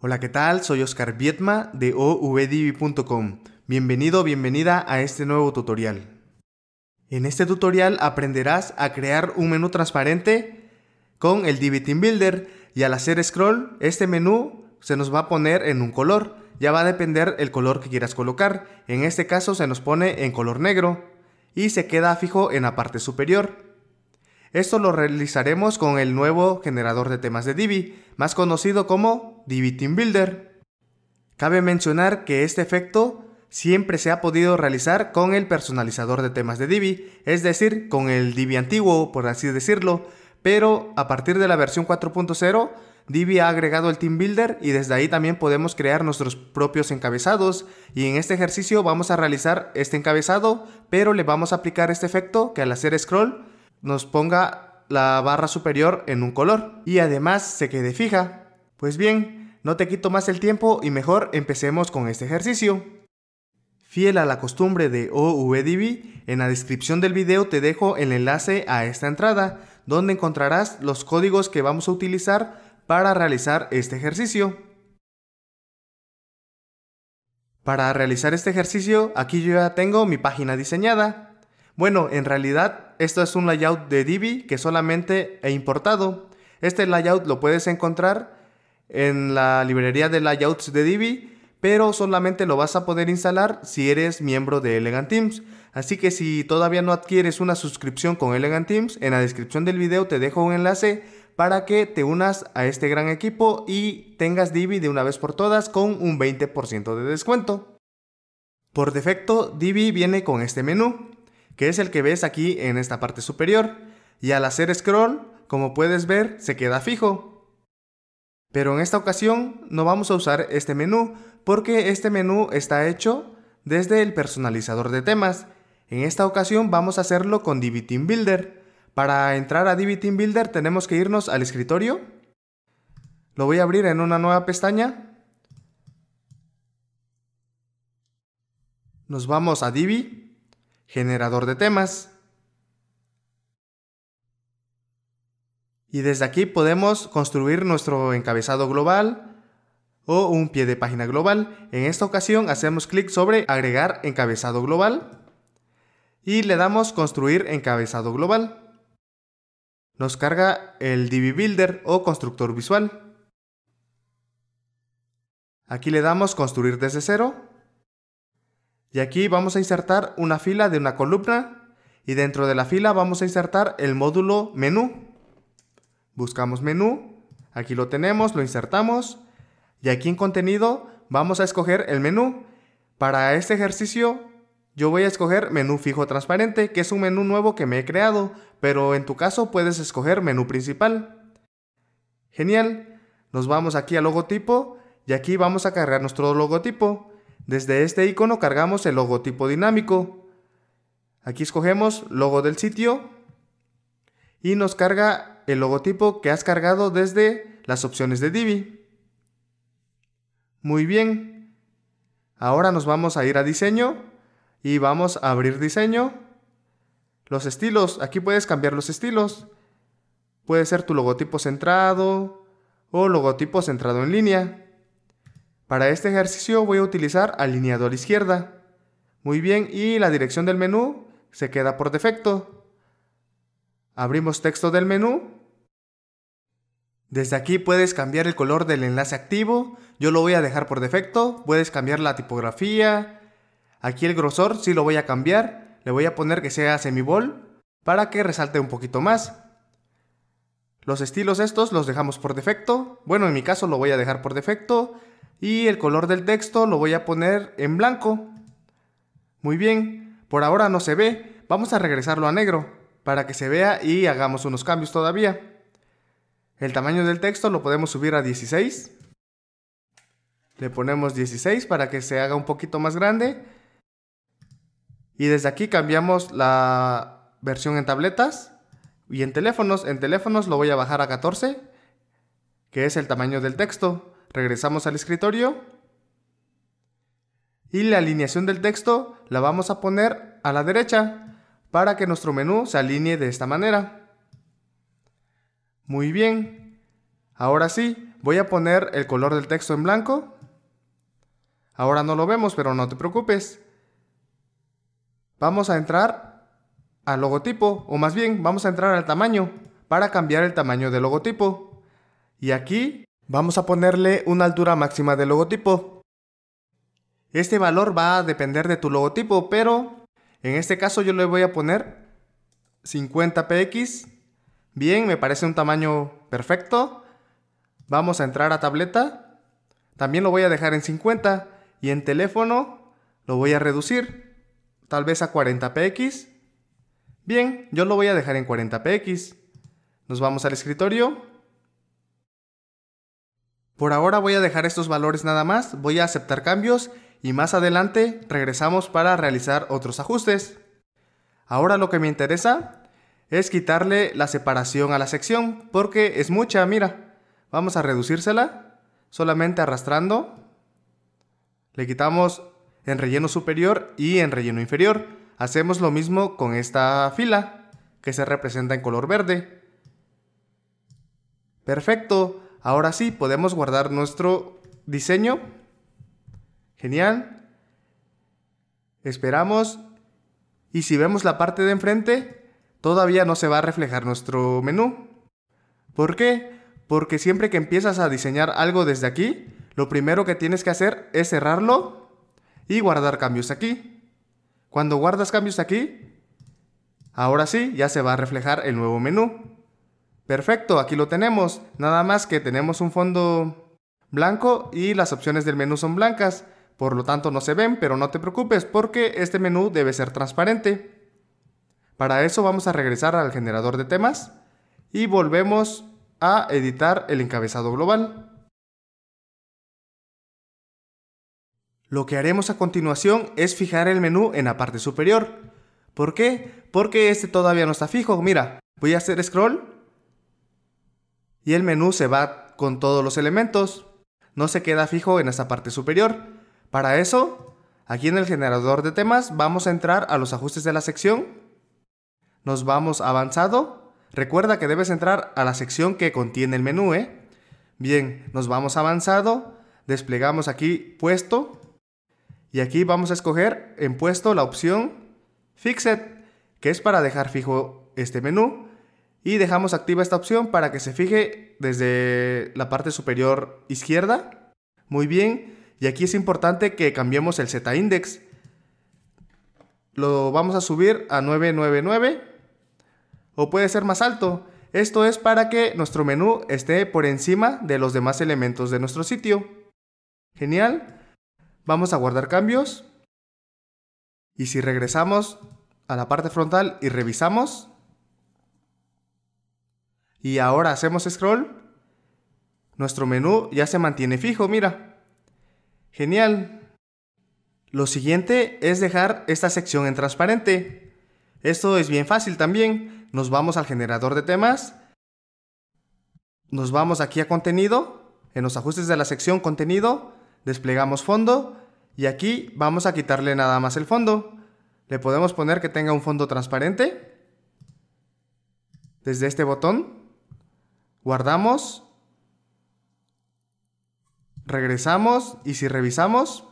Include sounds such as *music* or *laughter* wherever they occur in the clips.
Hola, ¿qué tal? Soy Oscar Vietma de ovdivi.com. Bienvenido o bienvenida a este nuevo tutorial. En este tutorial aprenderás a crear un menú transparente con el Divi Team Builder y al hacer scroll este menú se nos va a poner en un color. Ya va a depender el color que quieras colocar. En este caso se nos pone en color negro y se queda fijo en la parte superior. Esto lo realizaremos con el nuevo generador de temas de Divi, más conocido como Divi Team Builder. Cabe mencionar que este efecto siempre se ha podido realizar con el personalizador de temas de Divi, es decir, con el Divi antiguo, por así decirlo, pero a partir de la versión 4.0, Divi ha agregado el Team Builder y desde ahí también podemos crear nuestros propios encabezados y en este ejercicio vamos a realizar este encabezado, pero le vamos a aplicar este efecto que al hacer scroll nos ponga la barra superior en un color y además se quede fija. Pues bien, no te quito más el tiempo y mejor empecemos con este ejercicio. Fiel a la costumbre de OVDB, en la descripción del video te dejo el enlace a esta entrada, donde encontrarás los códigos que vamos a utilizar para realizar este ejercicio. Para realizar este ejercicio, aquí yo ya tengo mi página diseñada. Bueno, en realidad esto es un layout de Divi que solamente he importado. Este layout lo puedes encontrar en la librería de layouts de Divi, pero solamente lo vas a poder instalar si eres miembro de Elegant Teams. Así que si todavía no adquieres una suscripción con Elegant Teams, en la descripción del video te dejo un enlace para que te unas a este gran equipo y tengas Divi de una vez por todas con un 20% de descuento. Por defecto, Divi viene con este menú, que es el que ves aquí en esta parte superior, y al hacer scroll, como puedes ver, se queda fijo. Pero en esta ocasión no vamos a usar este menú, porque este menú está hecho desde el personalizador de temas. En esta ocasión vamos a hacerlo con Divi Team Builder. Para entrar a Divi Team Builder tenemos que irnos al escritorio. Lo voy a abrir en una nueva pestaña. Nos vamos a Divi generador de temas. Y desde aquí podemos construir nuestro encabezado global o un pie de página global. En esta ocasión hacemos clic sobre agregar encabezado global y le damos construir encabezado global. Nos carga el DB Builder o constructor visual. Aquí le damos construir desde cero y aquí vamos a insertar una fila de una columna y dentro de la fila vamos a insertar el módulo menú. Buscamos menú, aquí lo tenemos, lo insertamos y aquí en contenido vamos a escoger el menú. Para este ejercicio yo voy a escoger menú fijo transparente, que es un menú nuevo que me he creado, pero en tu caso puedes escoger menú principal. Genial, nos vamos aquí al logotipo y aquí vamos a cargar nuestro logotipo. Desde este icono cargamos el logotipo dinámico. Aquí escogemos logo del sitio y nos carga el logotipo que has cargado desde las opciones de Divi. Muy bien. Ahora nos vamos a ir a diseño y vamos a abrir diseño. Los estilos, aquí puedes cambiar los estilos. Puede ser tu logotipo centrado o logotipo centrado en línea. Para este ejercicio voy a utilizar alineador izquierda. Muy bien, y la dirección del menú se queda por defecto. Abrimos texto del menú. Desde aquí puedes cambiar el color del enlace activo. Yo lo voy a dejar por defecto. Puedes cambiar la tipografía. Aquí el grosor sí lo voy a cambiar. Le voy a poner que sea semibol para que resalte un poquito más. Los estilos estos los dejamos por defecto. Bueno, en mi caso lo voy a dejar por defecto y el color del texto lo voy a poner en blanco. Muy bien, por ahora no se ve, vamos a regresarlo a negro para que se vea y hagamos unos cambios todavía. El tamaño del texto lo podemos subir a 16. Le ponemos 16 para que se haga un poquito más grande. Y desde aquí cambiamos la versión en tabletas y en teléfonos. En teléfonos lo voy a bajar a 14, que es el tamaño del texto regresamos al escritorio y la alineación del texto la vamos a poner a la derecha para que nuestro menú se alinee de esta manera. Muy bien, ahora sí, voy a poner el color del texto en blanco. Ahora no lo vemos, pero no te preocupes. Vamos a entrar al logotipo, o más bien, vamos a entrar al tamaño para cambiar el tamaño del logotipo. Y aquí Vamos a ponerle una altura máxima del logotipo. Este valor va a depender de tu logotipo, pero en este caso yo le voy a poner 50 px. Bien, me parece un tamaño perfecto. Vamos a entrar a tableta. También lo voy a dejar en 50 y en teléfono lo voy a reducir, tal vez a 40 px. Bien, yo lo voy a dejar en 40 px. Nos vamos al escritorio por ahora voy a dejar estos valores nada más, voy a aceptar cambios y más adelante regresamos para realizar otros ajustes. Ahora lo que me interesa es quitarle la separación a la sección porque es mucha, mira. Vamos a reducírsela solamente arrastrando. Le quitamos en relleno superior y en relleno inferior. Hacemos lo mismo con esta fila que se representa en color verde. Perfecto. Ahora sí, podemos guardar nuestro diseño. Genial. Esperamos. Y si vemos la parte de enfrente, todavía no se va a reflejar nuestro menú. ¿Por qué? Porque siempre que empiezas a diseñar algo desde aquí, lo primero que tienes que hacer es cerrarlo y guardar cambios aquí. Cuando guardas cambios aquí, ahora sí ya se va a reflejar el nuevo menú. Perfecto, aquí lo tenemos. Nada más que tenemos un fondo blanco y las opciones del menú son blancas. Por lo tanto no se ven, pero no te preocupes porque este menú debe ser transparente. Para eso vamos a regresar al generador de temas y volvemos a editar el encabezado global. Lo que haremos a continuación es fijar el menú en la parte superior. ¿Por qué? Porque este todavía no está fijo. Mira, voy a hacer scroll y el menú se va con todos los elementos. No se queda fijo en esta parte superior. Para eso, aquí en el generador de temas vamos a entrar a los ajustes de la sección. Nos vamos a avanzado. Recuerda que debes entrar a la sección que contiene el menú. ¿eh? Bien, nos vamos a avanzado. Desplegamos aquí puesto. Y aquí vamos a escoger en puesto la opción Fixed, que es para dejar fijo este menú y dejamos activa esta opción para que se fije desde la parte superior izquierda. Muy bien, y aquí es importante que cambiemos el Z-index. Lo vamos a subir a 999 o puede ser más alto. Esto es para que nuestro menú esté por encima de los demás elementos de nuestro sitio. Genial. Vamos a guardar cambios. Y si regresamos a la parte frontal y revisamos, y ahora hacemos scroll, nuestro menú ya se mantiene fijo, mira. Genial. Lo siguiente es dejar esta sección en transparente. Esto es bien fácil también. Nos vamos al generador de temas. Nos vamos aquí a contenido. En los ajustes de la sección contenido, desplegamos fondo. Y aquí vamos a quitarle nada más el fondo. Le podemos poner que tenga un fondo transparente. Desde este botón guardamos, regresamos y si revisamos,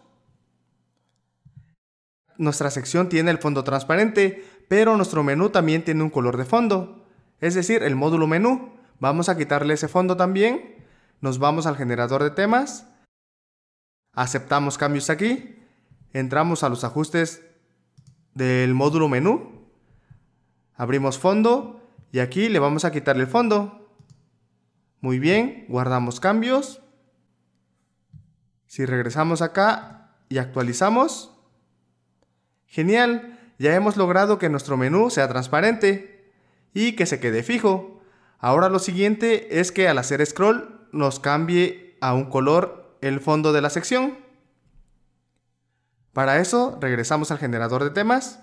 nuestra sección tiene el fondo transparente, pero nuestro menú también tiene un color de fondo, es decir, el módulo menú. Vamos a quitarle ese fondo también, nos vamos al generador de temas, aceptamos cambios aquí, entramos a los ajustes del módulo menú, abrimos fondo y aquí le vamos a quitarle el fondo. Muy bien, guardamos cambios. Si regresamos acá y actualizamos. Genial, ya hemos logrado que nuestro menú sea transparente y que se quede fijo. Ahora lo siguiente es que al hacer scroll nos cambie a un color el fondo de la sección. Para eso regresamos al generador de temas.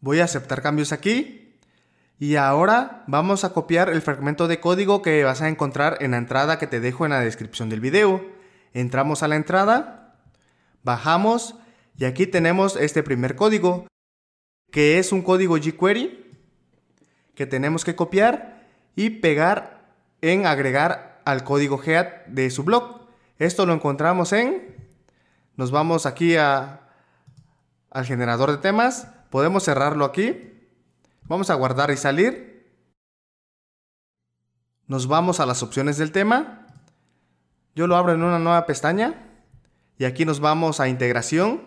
Voy a aceptar cambios aquí y ahora vamos a copiar el fragmento de código que vas a encontrar en la entrada que te dejo en la descripción del video. Entramos a la entrada, bajamos y aquí tenemos este primer código, que es un código jQuery que tenemos que copiar y pegar en agregar al código head de su blog. Esto lo encontramos en... Nos vamos aquí al generador de temas, podemos cerrarlo aquí Vamos a guardar y salir. Nos vamos a las opciones del tema. Yo lo abro en una nueva pestaña. Y aquí nos vamos a integración.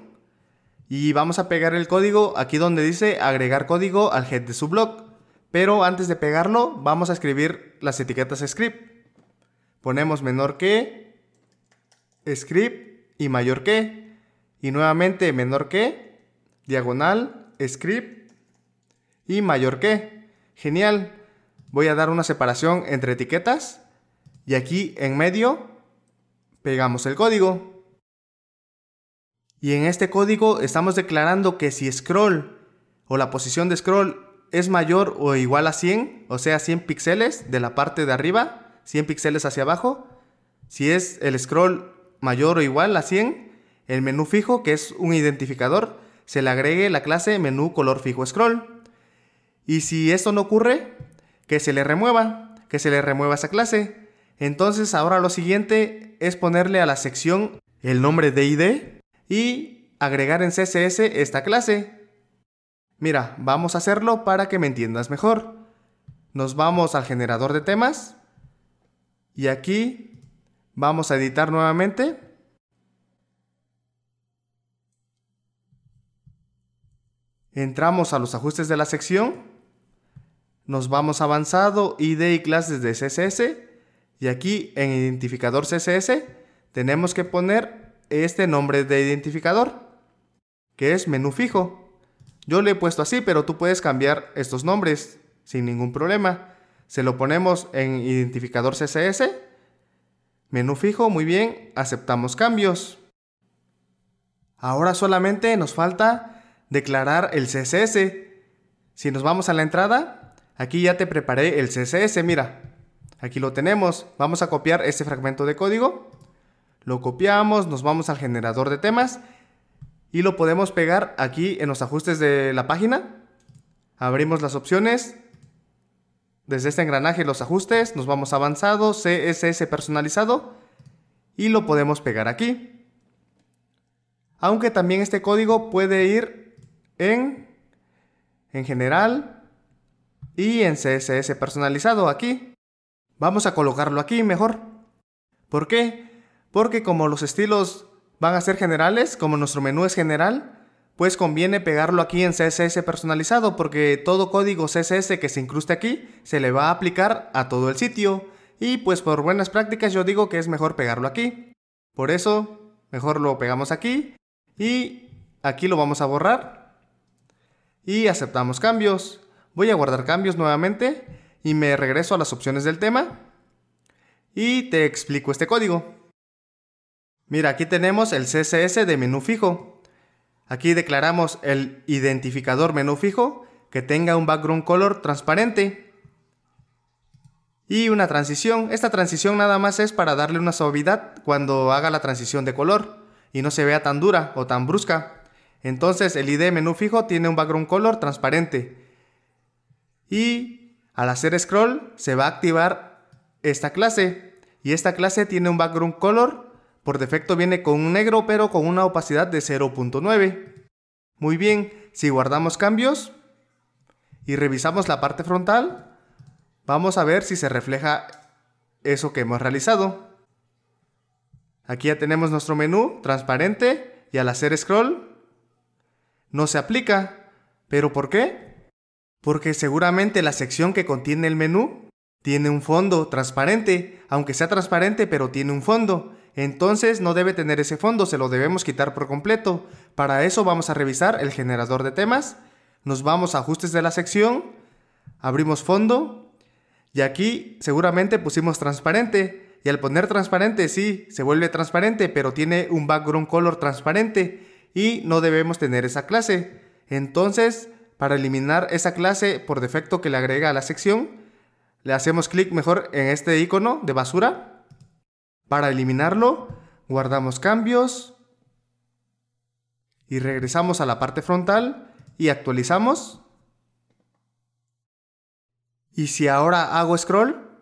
Y vamos a pegar el código aquí donde dice agregar código al head de su blog. Pero antes de pegarlo, vamos a escribir las etiquetas script. Ponemos menor que, script y mayor que. Y nuevamente menor que, diagonal, script y mayor que. Genial. Voy a dar una separación entre etiquetas y aquí en medio pegamos el código. Y en este código estamos declarando que si scroll o la posición de scroll es mayor o igual a 100, o sea 100 píxeles de la parte de arriba, 100 píxeles hacia abajo, si es el scroll mayor o igual a 100, el menú fijo, que es un identificador, se le agregue la clase menú color fijo scroll. Y si esto no ocurre, que se le remueva, que se le remueva esa clase. Entonces ahora lo siguiente es ponerle a la sección el nombre de ID y agregar en CSS esta clase. Mira, vamos a hacerlo para que me entiendas mejor. Nos vamos al generador de temas y aquí vamos a editar nuevamente. Entramos a los ajustes de la sección nos vamos avanzado, ID y clases de CSS. Y aquí en identificador CSS tenemos que poner este nombre de identificador, que es menú fijo. Yo le he puesto así, pero tú puedes cambiar estos nombres sin ningún problema. Se lo ponemos en identificador CSS, menú fijo, muy bien, aceptamos cambios. Ahora solamente nos falta declarar el CSS. Si nos vamos a la entrada, Aquí ya te preparé el CSS, mira. Aquí lo tenemos. Vamos a copiar este fragmento de código. Lo copiamos, nos vamos al generador de temas y lo podemos pegar aquí en los ajustes de la página. Abrimos las opciones. Desde este engranaje los ajustes, nos vamos a avanzado, CSS personalizado y lo podemos pegar aquí. Aunque también este código puede ir en, en general, y en CSS personalizado aquí. Vamos a colocarlo aquí mejor. ¿Por qué? Porque como los estilos van a ser generales, como nuestro menú es general, pues conviene pegarlo aquí en CSS personalizado porque todo código CSS que se incruste aquí se le va a aplicar a todo el sitio y pues por buenas prácticas yo digo que es mejor pegarlo aquí. Por eso mejor lo pegamos aquí y aquí lo vamos a borrar y aceptamos cambios. Voy a guardar cambios nuevamente y me regreso a las opciones del tema y te explico este código. Mira, aquí tenemos el CSS de menú fijo. Aquí declaramos el identificador menú fijo que tenga un background color transparente y una transición. Esta transición nada más es para darle una suavidad cuando haga la transición de color y no se vea tan dura o tan brusca. Entonces el ID menú fijo tiene un background color transparente y al hacer scroll se va a activar esta clase. Y esta clase tiene un background color. Por defecto viene con un negro pero con una opacidad de 0.9. Muy bien, si guardamos cambios y revisamos la parte frontal, vamos a ver si se refleja eso que hemos realizado. Aquí ya tenemos nuestro menú transparente y al hacer scroll no se aplica. ¿Pero por qué? porque seguramente la sección que contiene el menú tiene un fondo transparente, aunque sea transparente, pero tiene un fondo. Entonces no debe tener ese fondo, se lo debemos quitar por completo. Para eso vamos a revisar el generador de temas, nos vamos a ajustes de la sección, abrimos fondo y aquí seguramente pusimos transparente. Y al poner transparente, sí, se vuelve transparente, pero tiene un background color transparente y no debemos tener esa clase. Entonces para eliminar esa clase por defecto que le agrega a la sección, le hacemos clic mejor en este icono de basura. Para eliminarlo, guardamos cambios y regresamos a la parte frontal y actualizamos. Y si ahora hago scroll,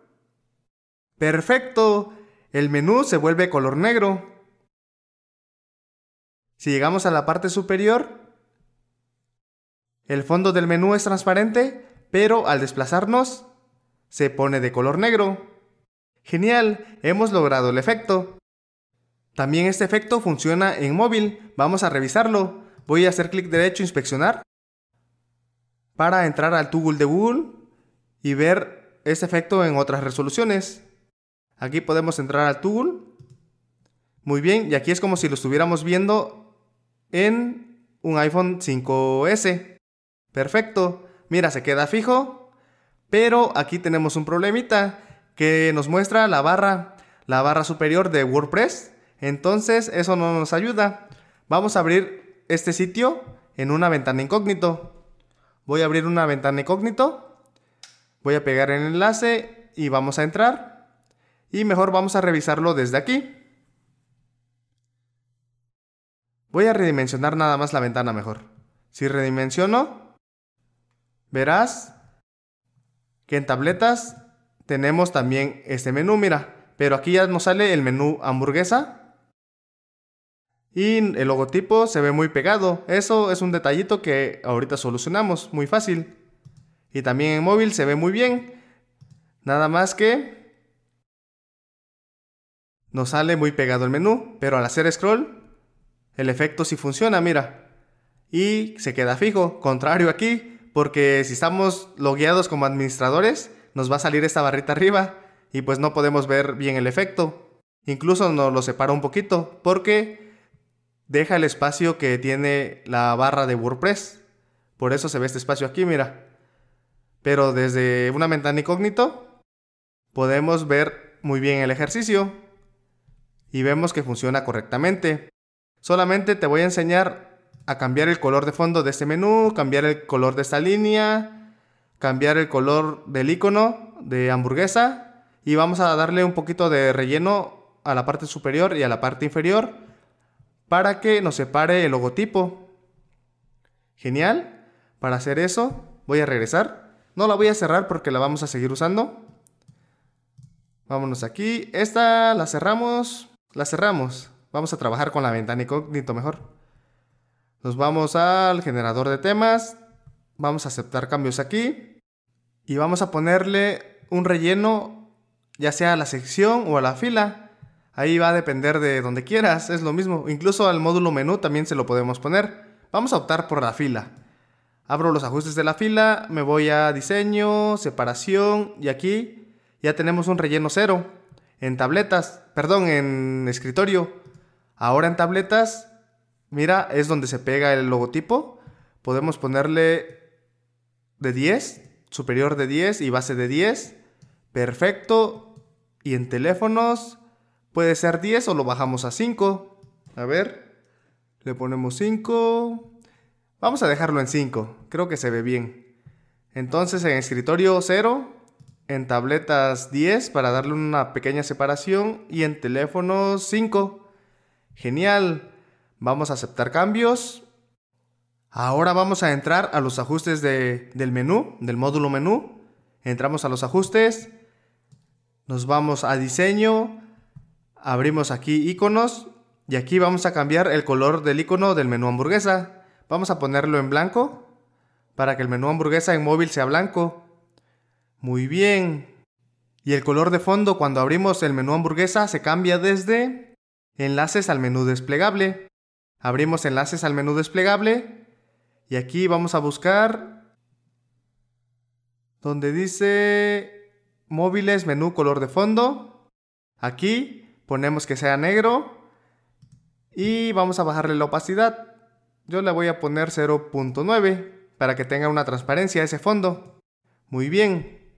¡perfecto! El menú se vuelve color negro. Si llegamos a la parte superior, el fondo del menú es transparente, pero al desplazarnos se pone de color negro. Genial, hemos logrado el efecto. También este efecto funciona en móvil, vamos a revisarlo. Voy a hacer clic derecho inspeccionar para entrar al tool de Google y ver este efecto en otras resoluciones. Aquí podemos entrar al tool. Muy bien, y aquí es como si lo estuviéramos viendo en un iPhone 5S. Perfecto. Mira, se queda fijo. Pero aquí tenemos un problemita que nos muestra la barra, la barra superior de WordPress. Entonces eso no nos ayuda. Vamos a abrir este sitio en una ventana incógnito. Voy a abrir una ventana incógnito. Voy a pegar el enlace y vamos a entrar. Y mejor vamos a revisarlo desde aquí. Voy a redimensionar nada más la ventana mejor. Si redimensiono, verás que en tabletas tenemos también este menú, mira. Pero aquí ya nos sale el menú hamburguesa. Y el logotipo se ve muy pegado. Eso es un detallito que ahorita solucionamos, muy fácil. Y también en móvil se ve muy bien. Nada más que nos sale muy pegado el menú, pero al hacer scroll, el efecto sí funciona, mira. Y se queda fijo, contrario aquí, porque si estamos logueados como administradores, nos va a salir esta barrita arriba y pues no podemos ver bien el efecto. Incluso nos lo separa un poquito porque deja el espacio que tiene la barra de WordPress. Por eso se ve este espacio aquí, mira. Pero desde una ventana incógnito podemos ver muy bien el ejercicio y vemos que funciona correctamente. Solamente te voy a enseñar a cambiar el color de fondo de este menú, cambiar el color de esta línea, cambiar el color del icono de hamburguesa y vamos a darle un poquito de relleno a la parte superior y a la parte inferior para que nos separe el logotipo. Genial. Para hacer eso voy a regresar. No la voy a cerrar porque la vamos a seguir usando. Vámonos aquí. Esta la cerramos. La cerramos. Vamos a trabajar con la ventana incógnito mejor. Nos vamos al generador de temas. Vamos a aceptar cambios aquí. Y vamos a ponerle un relleno, ya sea a la sección o a la fila. Ahí va a depender de donde quieras, es lo mismo. Incluso al módulo menú también se lo podemos poner. Vamos a optar por la fila. Abro los ajustes de la fila, me voy a diseño, separación y aquí ya tenemos un relleno cero. En tabletas, perdón, en escritorio. Ahora en tabletas Mira, es donde se pega el logotipo. Podemos ponerle de 10, superior de 10 y base de 10. Perfecto. Y en teléfonos puede ser 10 o lo bajamos a 5. A ver, le ponemos 5. Vamos a dejarlo en 5. Creo que se ve bien. Entonces en escritorio 0, en tabletas 10 para darle una pequeña separación y en teléfonos 5. Genial. Vamos a aceptar cambios. Ahora vamos a entrar a los ajustes del menú, del módulo menú. Entramos a los ajustes. Nos vamos a diseño. Abrimos aquí iconos. Y aquí vamos a cambiar el color del icono del menú hamburguesa. Vamos a ponerlo en blanco para que el menú hamburguesa en móvil sea blanco. Muy bien. Y el color de fondo cuando abrimos el menú hamburguesa se cambia desde enlaces al menú desplegable. Abrimos enlaces al menú desplegable y aquí vamos a buscar donde dice móviles, menú, color de fondo. Aquí ponemos que sea negro y vamos a bajarle la opacidad. Yo le voy a poner 0.9 para que tenga una transparencia ese fondo. Muy bien.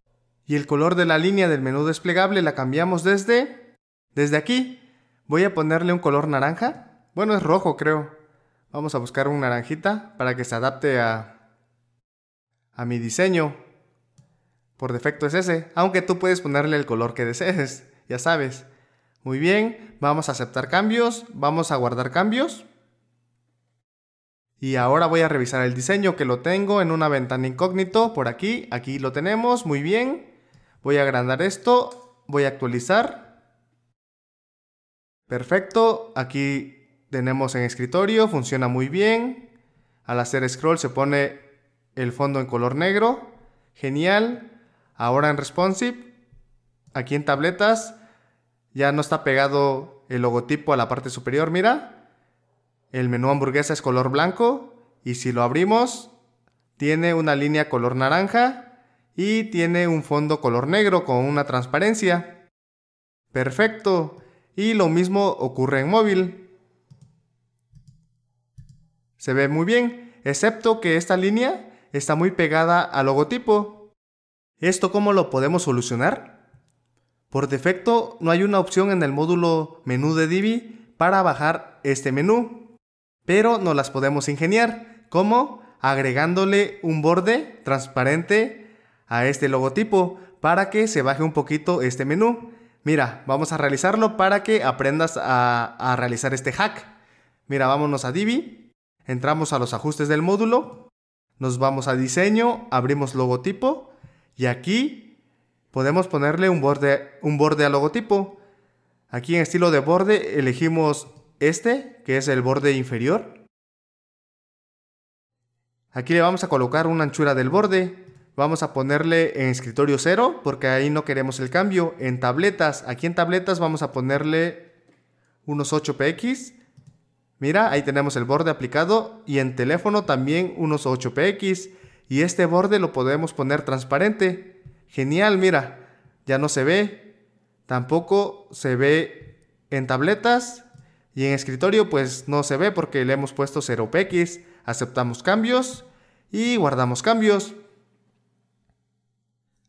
Y el color de la línea del menú desplegable la cambiamos desde... Desde aquí. Voy a ponerle un color naranja bueno, es rojo, creo. Vamos a buscar un naranjita para que se adapte a, a mi diseño. Por defecto es ese, aunque tú puedes ponerle el color que desees, *laughs* ya sabes. Muy bien, vamos a aceptar cambios, vamos a guardar cambios. Y ahora voy a revisar el diseño que lo tengo en una ventana incógnito por aquí. Aquí lo tenemos, muy bien. Voy a agrandar esto, voy a actualizar. Perfecto, aquí tenemos en escritorio, funciona muy bien. Al hacer scroll se pone el fondo en color negro. Genial. Ahora en responsive, aquí en tabletas, ya no está pegado el logotipo a la parte superior, mira. El menú hamburguesa es color blanco y si lo abrimos, tiene una línea color naranja y tiene un fondo color negro con una transparencia. Perfecto. Y lo mismo ocurre en móvil. Se ve muy bien, excepto que esta línea está muy pegada al logotipo. ¿Esto cómo lo podemos solucionar? Por defecto no hay una opción en el módulo menú de Divi para bajar este menú, pero nos las podemos ingeniar, como agregándole un borde transparente a este logotipo para que se baje un poquito este menú. Mira, vamos a realizarlo para que aprendas a, a realizar este hack. Mira, vámonos a Divi. Entramos a los ajustes del módulo, nos vamos a diseño, abrimos logotipo y aquí podemos ponerle un borde, un borde al logotipo. Aquí en estilo de borde elegimos este, que es el borde inferior. Aquí le vamos a colocar una anchura del borde. Vamos a ponerle en escritorio 0 porque ahí no queremos el cambio. En tabletas, aquí en tabletas vamos a ponerle unos 8px Mira, ahí tenemos el borde aplicado y en teléfono también unos 8px. Y este borde lo podemos poner transparente. Genial, mira, ya no se ve. Tampoco se ve en tabletas y en escritorio pues no se ve porque le hemos puesto 0px. Aceptamos cambios y guardamos cambios.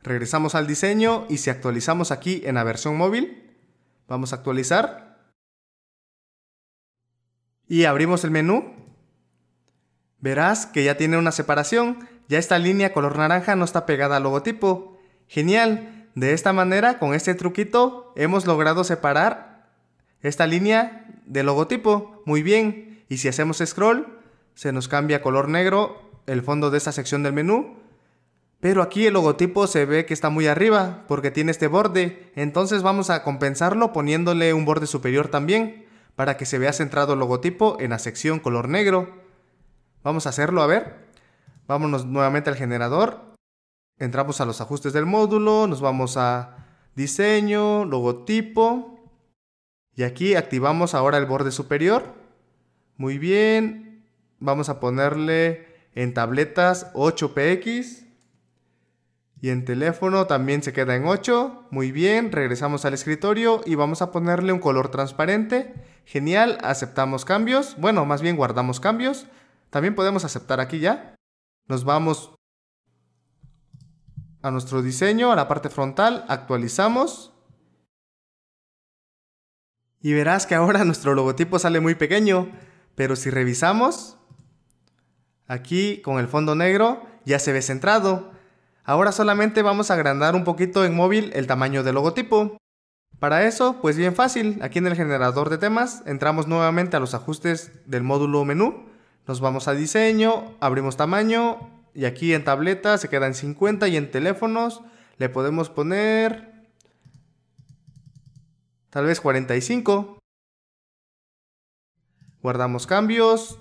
Regresamos al diseño y si actualizamos aquí en la versión móvil, vamos a actualizar y abrimos el menú, verás que ya tiene una separación, ya esta línea color naranja no está pegada al logotipo. Genial, de esta manera con este truquito hemos logrado separar esta línea del logotipo, muy bien. Y si hacemos scroll, se nos cambia color negro el fondo de esta sección del menú. Pero aquí el logotipo se ve que está muy arriba porque tiene este borde, entonces vamos a compensarlo poniéndole un borde superior también para que se vea centrado el logotipo en la sección color negro. Vamos a hacerlo, a ver. Vámonos nuevamente al generador. Entramos a los ajustes del módulo, nos vamos a diseño, logotipo. Y aquí activamos ahora el borde superior. Muy bien. Vamos a ponerle en tabletas 8px. Y en teléfono también se queda en 8. Muy bien, regresamos al escritorio y vamos a ponerle un color transparente Genial, aceptamos cambios. Bueno, más bien guardamos cambios. También podemos aceptar aquí ya. Nos vamos a nuestro diseño, a la parte frontal, actualizamos. Y verás que ahora *laughs* nuestro logotipo sale muy pequeño, pero si revisamos, aquí con el fondo negro ya se ve centrado. Ahora solamente vamos a agrandar un poquito en móvil el tamaño del logotipo. Para eso, pues bien fácil, aquí en el generador de temas entramos nuevamente a los ajustes del módulo menú, nos vamos a diseño, abrimos tamaño y aquí en tableta se quedan 50 y en teléfonos le podemos poner tal vez 45. Guardamos cambios.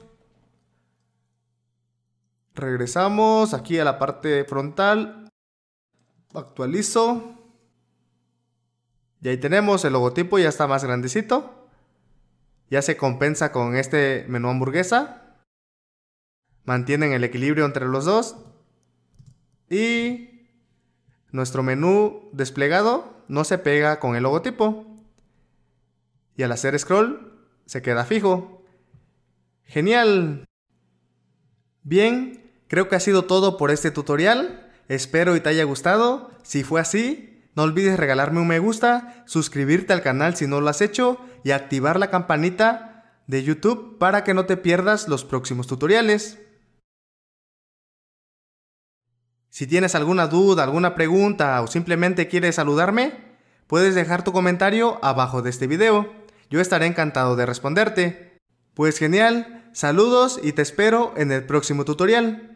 Regresamos aquí a la parte frontal. Actualizo. Y ahí tenemos el logotipo, ya está más grandecito. Ya se compensa con este menú hamburguesa. Mantienen el equilibrio entre los dos. Y nuestro menú desplegado no se pega con el logotipo. Y al hacer scroll se queda fijo. Genial. Bien, creo que ha sido todo por este tutorial. Espero y te haya gustado. Si fue así, no olvides regalarme un me gusta, suscribirte al canal si no lo has hecho y activar la campanita de YouTube para que no te pierdas los próximos tutoriales. Si tienes alguna duda, alguna pregunta o simplemente quieres saludarme, puedes dejar tu comentario abajo de este video. Yo estaré encantado de responderte. Pues genial, saludos y te espero en el próximo tutorial.